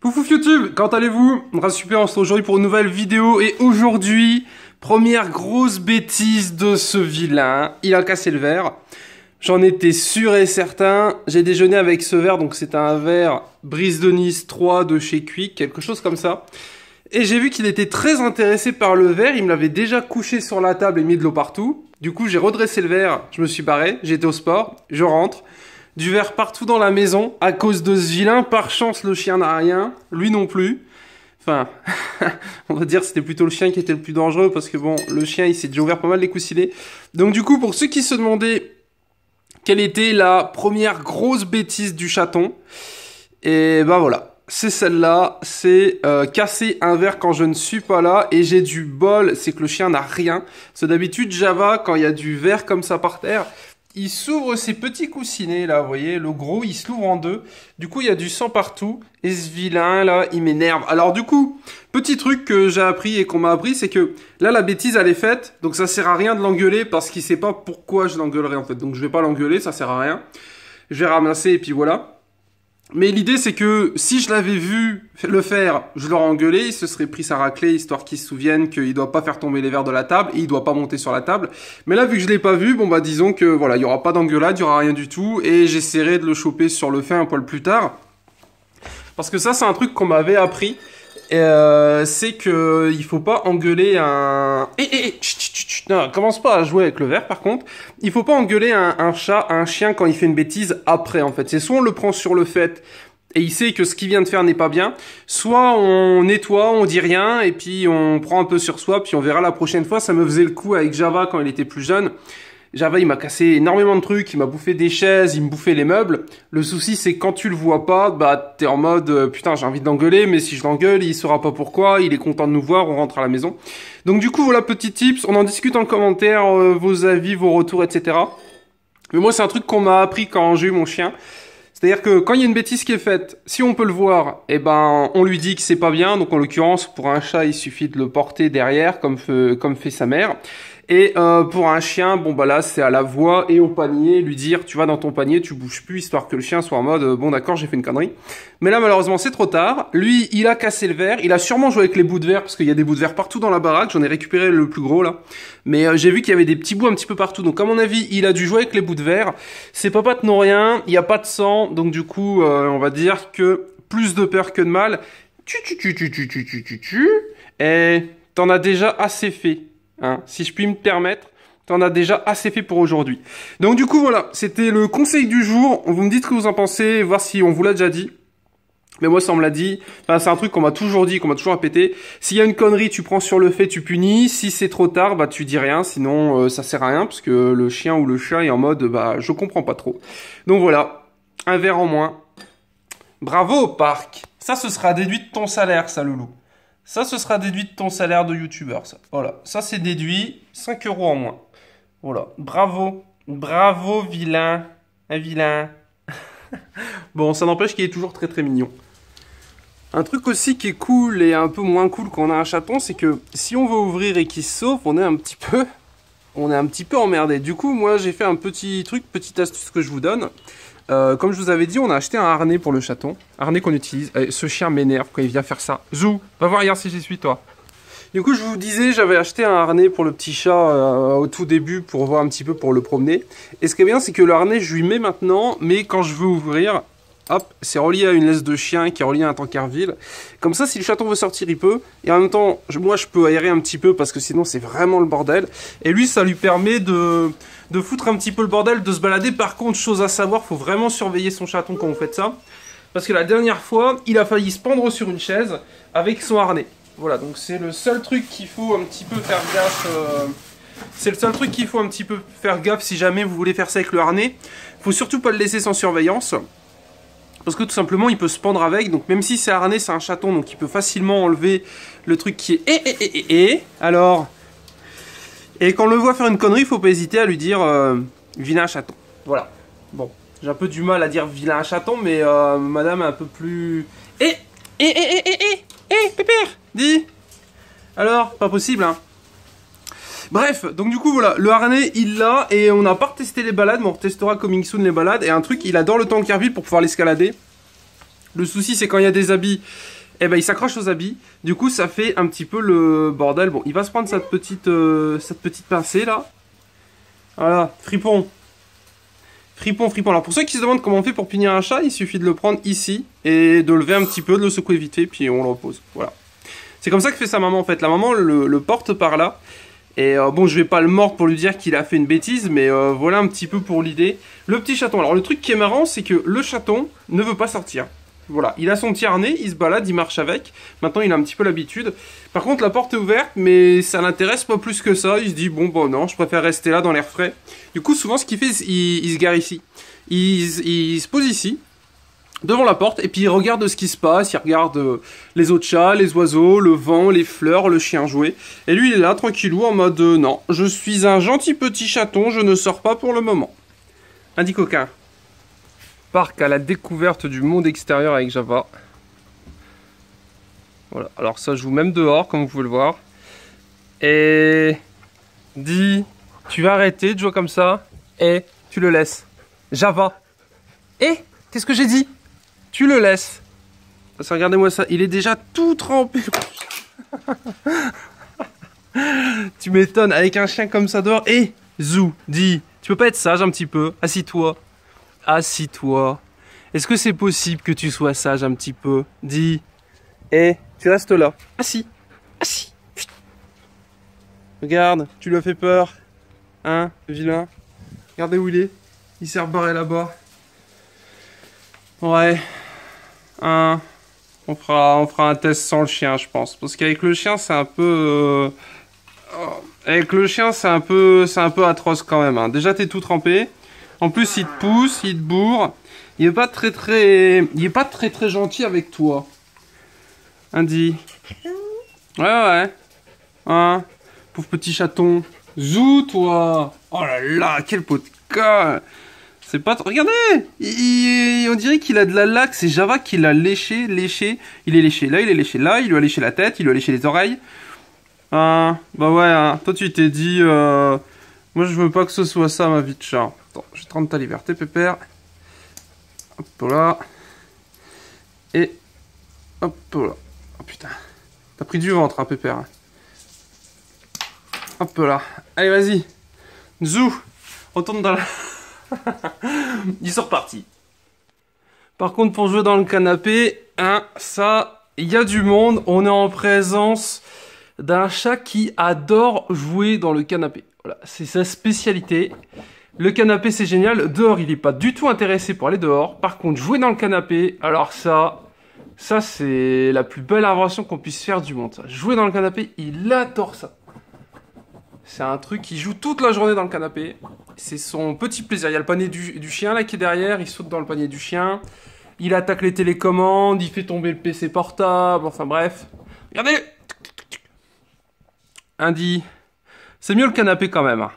Pouf YouTube, quand allez-vous Super, on se retrouve aujourd'hui pour une nouvelle vidéo et aujourd'hui, première grosse bêtise de ce vilain, il a cassé le verre. J'en étais sûr et certain, j'ai déjeuné avec ce verre, donc c'est un verre Brise de Nice 3 de chez Quick, quelque chose comme ça. Et j'ai vu qu'il était très intéressé par le verre, il me l'avait déjà couché sur la table et mis de l'eau partout. Du coup j'ai redressé le verre, je me suis barré, j'étais au sport, je rentre. Du verre partout dans la maison à cause de ce vilain. Par chance, le chien n'a rien. Lui non plus. Enfin, on va dire c'était plutôt le chien qui était le plus dangereux parce que bon, le chien il s'est déjà ouvert pas mal les coussinets. Donc du coup, pour ceux qui se demandaient quelle était la première grosse bêtise du chaton, et eh ben voilà, c'est celle-là, c'est euh, casser un verre quand je ne suis pas là et j'ai du bol, c'est que le chien n'a rien. C'est d'habitude Java, quand il y a du verre comme ça par terre, il s'ouvre ses petits coussinets là, vous voyez, le gros il s'ouvre en deux. Du coup il y a du sang partout et ce vilain là il m'énerve. Alors du coup, petit truc que j'ai appris et qu'on m'a appris, c'est que là la bêtise elle est faite, donc ça sert à rien de l'engueuler parce qu'il sait pas pourquoi je l'engueulerais, en fait. Donc je vais pas l'engueuler, ça sert à rien. Je vais ramasser et puis voilà. Mais l'idée, c'est que si je l'avais vu le faire, je l'aurais engueulé, il se serait pris sa raclée, histoire qu'il se souvienne qu'il doit pas faire tomber les verres de la table et il doit pas monter sur la table. Mais là, vu que je l'ai pas vu, bon bah disons que voilà, il y aura pas d'engueulade, il y aura rien du tout, et j'essaierai de le choper sur le fait un poil plus tard. Parce que ça, c'est un truc qu'on m'avait appris euh, c'est que il faut pas engueuler un. Eh, eh, eh, non, commence pas à jouer avec le verre. Par contre, il faut pas engueuler un, chat, un chien quand il fait une bêtise après. En fait, c'est soit on le prend sur le fait et il sait que ce qu'il vient de faire n'est pas bien, soit on nettoie, on dit rien et puis on prend un peu sur soi, puis on verra la prochaine fois. Ça me faisait le coup avec Java quand il était plus jeune. Java, il m'a cassé énormément de trucs, il m'a bouffé des chaises, il me bouffait les meubles. Le souci, c'est quand tu le vois pas, bah, t'es en mode, euh, putain, j'ai envie de l'engueuler, mais si je l'engueule, il saura pas pourquoi, il est content de nous voir, on rentre à la maison. Donc, du coup, voilà, petit tips, on en discute en commentaire, euh, vos avis, vos retours, etc. Mais moi, c'est un truc qu'on m'a appris quand j'ai eu mon chien. C'est-à-dire que quand il y a une bêtise qui est faite, si on peut le voir, eh ben, on lui dit que c'est pas bien. Donc, en l'occurrence, pour un chat, il suffit de le porter derrière, comme comme fait sa mère. Et euh, pour un chien, bon bah là c'est à la voix et au panier, lui dire tu vas dans ton panier, tu bouges plus, histoire que le chien soit en mode euh, bon d'accord j'ai fait une connerie. Mais là malheureusement c'est trop tard. Lui il a cassé le verre, il a sûrement joué avec les bouts de verre parce qu'il y a des bouts de verre partout dans la baraque, j'en ai récupéré le plus gros là. Mais euh, j'ai vu qu'il y avait des petits bouts un petit peu partout, donc à mon avis il a dû jouer avec les bouts de verre. Ses papates n'ont rien, il n'y a pas de sang, donc du coup on va dire que plus de peur que de mal. Tu tu tu tu tu tu tu tu tu. Et t'en as déjà assez fait. Hein. si je puis me permettre, t'en as déjà assez fait pour aujourd'hui. Donc du coup, voilà, c'était le conseil du jour. Vous me dites ce que vous en pensez, voir si on vous l'a déjà dit. Mais moi, ça on me l'a dit. c'est un truc qu'on m'a toujours dit, qu'on m'a toujours répété. S'il y a une connerie, tu prends sur le fait, tu punis. Si c'est trop tard, bah tu dis rien. Sinon, euh, ça sert à rien parce que le chien ou le chat est en mode, bah je comprends pas trop. Donc voilà, un verre en moins. Bravo, Parc. Ça, ce sera déduit de ton salaire, ça, ça, ce sera déduit de ton salaire de youtubeur, ça. Voilà, ça c'est déduit, 5 euros en moins. Voilà, bravo, bravo vilain, un vilain. bon, ça n'empêche qu'il est toujours très très mignon. Un truc aussi qui est cool et un peu moins cool quand on a un chaton, c'est que si on veut ouvrir et qu'il se sauve, on est un petit peu on est un petit peu emmerdé. Du coup, moi, j'ai fait un petit truc, petite astuce que je vous donne. Euh, comme je vous avais dit, on a acheté un harnais pour le chaton. Harnais qu'on utilise. ce chien m'énerve quand il vient faire ça. Zou, va voir hier si j'y suis, toi. Du coup, je vous disais, j'avais acheté un harnais pour le petit chat euh, au tout début pour voir un petit peu pour le promener. Et ce qui est bien, c'est que le harnais, je lui mets maintenant, mais quand je veux ouvrir, hop, c'est relié à une laisse de chien qui est reliée à un tankerville. Comme ça, si le chaton veut sortir, il peut. Et en même temps, moi, je peux aérer un petit peu parce que sinon, c'est vraiment le bordel. Et lui, ça lui permet de de foutre un petit peu le bordel, de se balader. Par contre, chose à savoir, faut vraiment surveiller son chaton quand vous faites ça. Parce que la dernière fois, il a failli se pendre sur une chaise avec son harnais. Voilà, donc c'est le seul truc qu'il faut un petit peu faire gaffe. Euh, c'est le seul truc qu'il faut un petit peu faire gaffe si jamais vous voulez faire ça avec le harnais. Faut surtout pas le laisser sans surveillance. Parce que tout simplement, il peut se pendre avec. Donc même si c'est harnais, c'est un chaton, donc il peut facilement enlever le truc qui est... Eh, eh, eh, eh, eh. Alors, et quand on le voit faire une connerie, faut pas hésiter à lui dire euh, vilain chaton. Voilà. Bon, j'ai un peu du mal à dire vilain chaton, mais euh, madame est un peu plus. Eh, eh Eh Eh Eh Eh Eh Pépère Dis Alors, pas possible, hein Bref, donc du coup voilà, le harnais il l'a et on n'a pas testé les balades, mais on testera coming soon les balades. Et un truc, il adore le temps de pour pouvoir l'escalader. Le souci c'est quand il y a des habits, et eh ben il s'accroche aux habits. Du coup, ça fait un petit peu le bordel. Bon, il va se prendre cette petite, euh, cette petite pincée là. Voilà, fripon. Fripon, fripon. Alors pour ceux qui se demandent comment on fait pour punir un chat, il suffit de le prendre ici et de lever un petit peu, de le secouer vite et puis on le repose. Voilà. C'est comme ça que fait sa maman en fait. La maman le, porte par là. Et euh, bon, je vais pas le mordre pour lui dire qu'il a fait une bêtise, mais euh, voilà un petit peu pour l'idée. Le petit chaton. Alors le truc qui est marrant, c'est que le chaton ne veut pas sortir. Voilà, il a son tiers il se balade, il marche avec. Maintenant, il a un petit peu l'habitude. Par contre, la porte est ouverte, mais ça l'intéresse pas plus que ça. Il se dit, bon, bon, non, je préfère rester là dans l'air frais. Du coup, souvent, ce qu'il fait, il, se gare ici. Il, se pose ici, devant la porte, et puis il regarde ce qui se passe. Il regarde euh, les autres chats, les oiseaux, le vent, les fleurs, le chien jouer. Et lui, il est là, tranquillou, en mode, euh, non, je suis un gentil petit chaton, je ne sors pas pour le moment. Indique aucun parc à la découverte du monde extérieur avec Java. Voilà, alors ça joue même dehors, comme vous pouvez le voir. Et dis, tu vas arrêter de jouer comme ça et tu le laisses. Java. Et qu'est-ce que j'ai dit Tu le laisses. regardez-moi ça, il est déjà tout trempé. tu m'étonnes, avec un chien comme ça dehors. Et Zou, dis, tu peux pas être sage un petit peu Assis-toi assis-toi. Est-ce que c'est possible que tu sois sage un petit peu Dis, eh, tu restes là. Assis, assis. Regarde, tu lui as fait peur. Hein, vilain. Regardez où il est. Il s'est rebarré là-bas. Ouais. Hein. On fera, on fera un test sans le chien, je pense. Parce qu'avec le chien, c'est un peu... Euh, oh. Avec le chien, c'est un peu, c'est un peu atroce quand même. Hein. Déjà, t'es tout trempé. En plus, il te pousse, il te bourre. Il est pas très très, il est pas très très gentil avec toi. Indy. Ouais ouais. Hein. Pauvre petit chaton. Zou toi. Oh là là, quel pot de cas. C'est pas Regardez On dirait qu'il a de la laque. C'est Java qui l'a léché, léché. Il est léché là, il est léché là. Il lui a léché la tête, il lui a léché les oreilles. Hein Bah ouais, hein. Toi, tu t'es dit... Euh... Moi, je veux pas que ce soit ça, ma vie de chat je 30 ta liberté, pépère. Hop là. Et hop là. Oh putain. T'as pris du ventre, hein, pépère. Hop là. Allez, vas-y. Zou. Retourne dans la... Ils sont repartis. Par contre, pour jouer dans le canapé, hein, ça, il y a du monde. On est en présence d'un chat qui adore jouer dans le canapé. Voilà, c'est sa spécialité. Le canapé, c'est génial. Dehors, il n'est pas du tout intéressé pour aller dehors. Par contre, jouer dans le canapé, alors ça, ça, c'est la plus belle invention qu'on puisse faire du monde. Jouer dans le canapé, il adore ça. C'est un truc qui joue toute la journée dans le canapé. C'est son petit plaisir. Il y a le panier du, du, chien là qui est derrière. Il saute dans le panier du chien. Il attaque les télécommandes. Il fait tomber le PC portable. Enfin bref. Regardez Indy. C'est mieux le canapé quand même. Hein.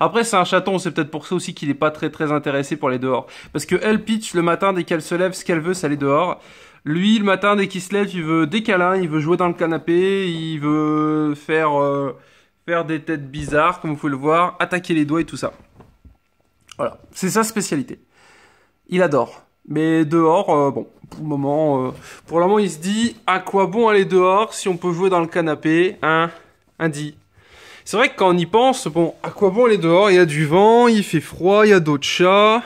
Après, c'est un chaton, c'est peut-être pour ça aussi qu'il n'est pas très très intéressé pour aller dehors. Parce que elle pitch le matin dès qu'elle se lève, ce qu'elle veut, c'est aller dehors. Lui, le matin dès qu'il se lève, il veut des câlins, il veut jouer dans le canapé, il veut faire euh, faire des têtes bizarres, comme vous pouvez le voir, attaquer les doigts et tout ça. Voilà, c'est sa spécialité. Il adore. Mais dehors, euh, bon, pour le moment, euh, pour le moment, il se dit à quoi bon aller dehors si on peut jouer dans le canapé, hein, Indy. C'est vrai que quand on y pense, bon, à quoi bon aller dehors Il y a du vent, il fait froid, il y a d'autres chats,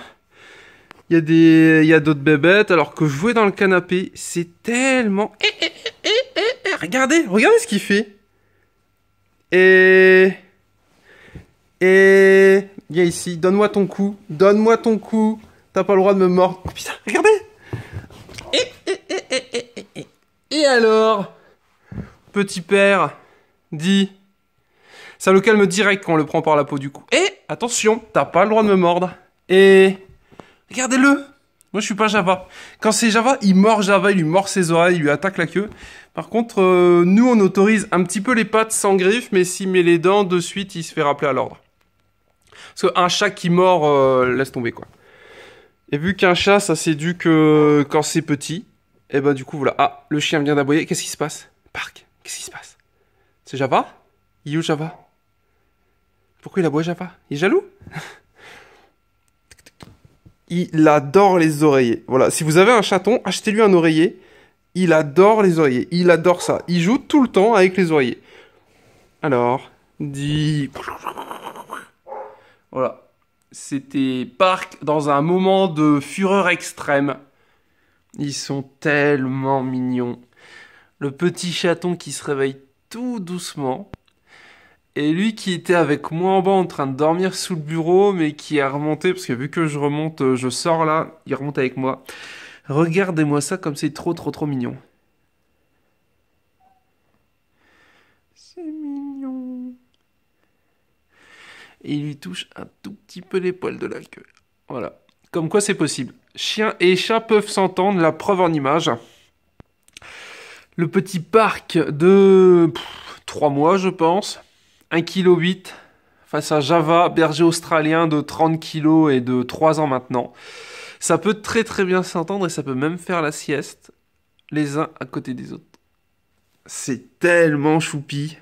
il y a des, il y d'autres bébêtes. Alors que jouer dans le canapé, c'est tellement. Eh, regardez, regardez ce qu'il fait. Et et il y ici, donne-moi ton cou, donne-moi ton cou. T'as pas le droit de me mordre. putain, regardez. Et alors, petit père, dit... Ça le calme direct quand on le prend par la peau du cou. Et attention, t'as pas le droit de me mordre. Et regardez-le. Moi, je suis pas Java. Quand c'est Java, il mord Java, il lui mord ses oreilles, il lui attaque la queue. Par contre, euh, nous, on autorise un petit peu les pattes sans griffes, mais s'il met les dents, de suite, il se fait rappeler à l'ordre. Parce qu'un chat qui mord, euh, laisse tomber, quoi. Et vu qu'un chat, ça c'est dû que quand c'est petit, et eh ben du coup, voilà. Ah, le chien vient d'aboyer. Qu'est-ce qui se passe Parc, qu'est-ce qui se passe C'est Java You Java pourquoi il aboie Jaffa Il est jaloux Il adore les oreillers. Voilà, si vous avez un chaton, achetez-lui un oreiller. Il adore les oreillers. Il adore ça. Il joue tout le temps avec les oreillers. Alors, dit... Voilà. C'était Park dans un moment de fureur extrême. Ils sont tellement mignons. Le petit chaton qui se réveille tout doucement. Et lui qui était avec moi en bas en train de dormir sous le bureau, mais qui est remonté, parce que vu que je remonte, euh, je sors là, il remonte avec moi. Regardez-moi ça comme c'est trop trop trop mignon. C'est mignon. Et il lui touche un tout petit peu les poils de la queue. Voilà. Comme quoi c'est possible. Chien et chat peuvent s'entendre, la preuve en image. Le petit parc de... 3 mois, je pense. 1,8 kg face à Java, berger australien de 30 kg et de 3 ans maintenant. Ça peut très très bien s'entendre et ça peut même faire la sieste les uns à côté des autres. C'est tellement choupi.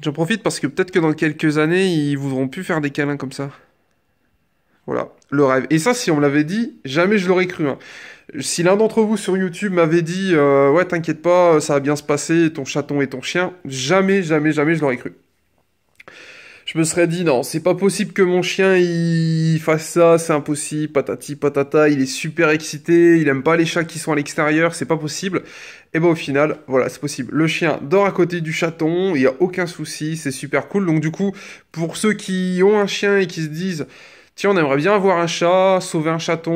J'en profite parce que peut-être que dans quelques années, ils voudront plus faire des câlins comme ça. Voilà, le rêve. Et ça, si on me l'avait dit, jamais je l'aurais cru. Hein si l'un d'entre vous sur YouTube m'avait dit euh, ouais t'inquiète pas euh, ça va bien se passer ton chaton et ton chien jamais jamais jamais je l'aurais cru je me serais dit non c'est pas possible que mon chien il fasse ça c'est impossible patati patata il est super excité il aime pas les chats qui sont à l'extérieur c'est pas possible et eh ben au final voilà c'est possible le chien dort à côté du chaton il y a aucun souci c'est super cool donc du coup pour ceux qui ont un chien et qui se disent tiens, on aimerait bien avoir un chat, sauver un chaton,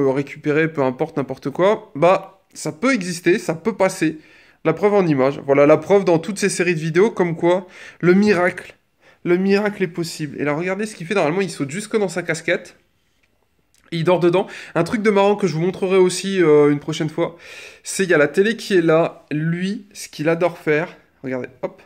euh, récupérer, peu importe, n'importe quoi, bah, ça peut exister, ça peut passer. La preuve en image. Voilà, la preuve dans toutes ces séries de vidéos, comme quoi le miracle, le miracle est possible. Et là, regardez ce qu'il fait. Normalement, il saute jusque dans sa casquette. il dort dedans. Un truc de marrant que je vous montrerai aussi euh, une prochaine fois, c'est qu'il y a la télé qui est là. Lui, ce qu'il adore faire, regardez, hop,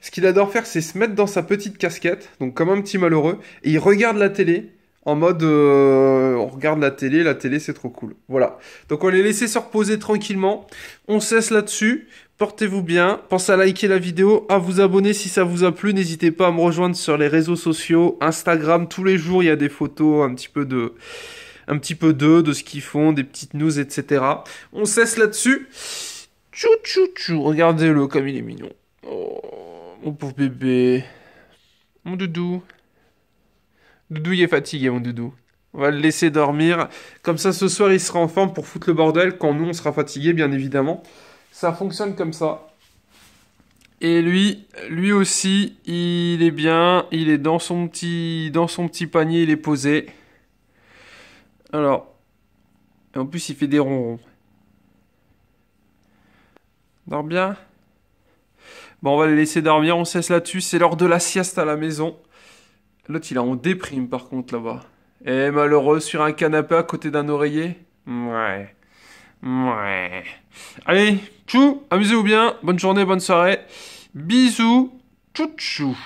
ce qu'il adore faire, c'est se mettre dans sa petite casquette, donc comme un petit malheureux, et il regarde la télé en mode euh, on regarde la télé, la télé c'est trop cool. Voilà. Donc on les laisser se reposer tranquillement. On cesse là-dessus. Portez-vous bien. Pensez à liker la vidéo, à vous abonner si ça vous a plu. N'hésitez pas à me rejoindre sur les réseaux sociaux, Instagram. Tous les jours, il y a des photos un petit peu de, un petit peu d'eux, de ce qu'ils font, des petites news, etc. On cesse là-dessus. Chou, chou, chou. Regardez-le comme il est mignon. Oh, mon pauvre bébé. Mon doudou. Doudou, il est fatigué, mon Doudou. On va le laisser dormir. Comme ça, ce soir, il sera en forme pour foutre le bordel quand nous, on sera fatigué, bien évidemment. Ça fonctionne comme ça. Et lui, lui aussi, il est bien. Il est dans son petit, dans son petit panier, il est posé. Alors, et en plus, il fait des ronrons. Dors bien Bon, on va le laisser dormir, on cesse là-dessus. C'est l'heure de la sieste à la maison. L'autre, il est en déprime par contre là-bas. Et eh, malheureux, sur un canapé à côté d'un oreiller Ouais. Mouais. Allez, tchou, amusez-vous bien, bonne journée, bonne soirée. Bisous, tchou tchou.